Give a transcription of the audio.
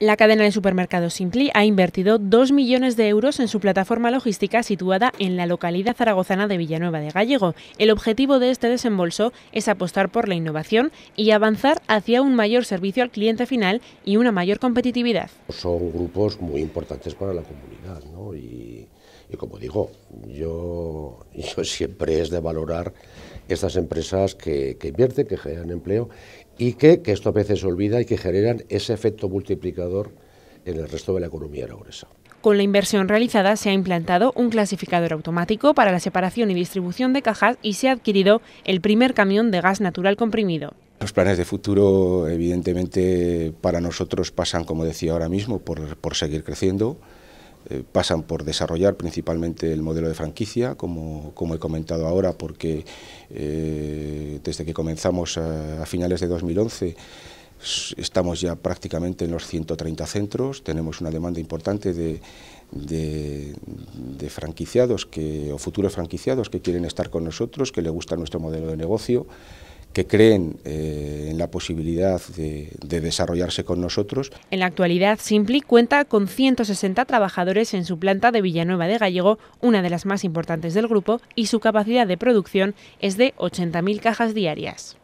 La cadena de supermercados Simpli ha invertido 2 millones de euros en su plataforma logística situada en la localidad zaragozana de Villanueva de Gallego. El objetivo de este desembolso es apostar por la innovación y avanzar hacia un mayor servicio al cliente final y una mayor competitividad. Son grupos muy importantes para la comunidad ¿no? y, como digo, yo, siempre es de valorar estas empresas que invierten, que generan empleo y que, esto a veces se olvida y que generan ese efecto multiplicador en el resto de la economía aragonesa. Con la inversión realizada se ha implantado un clasificador automático para la separación y distribución de cajas y se ha adquirido el primer camión de gas natural comprimido. Los planes de futuro, evidentemente, para nosotros pasan, como decía ahora mismo, por, seguir creciendo, eh, pasan por desarrollar principalmente el modelo de franquicia, como, he comentado ahora, porque eh, desde que comenzamos eh, a, finales de 2011 estamos ya prácticamente en los 130 centros, tenemos una demanda importante de, franquiciados que, o futuros franquiciados que quieren estar con nosotros, que les gusta nuestro modelo de negocio que creen eh, en la posibilidad de, de, desarrollarse con nosotros. En la actualidad, Simpli cuenta con 160 trabajadores en su planta de Villanueva de Gallego, una de las más importantes del grupo, y su capacidad de producción es de 80.000 cajas diarias.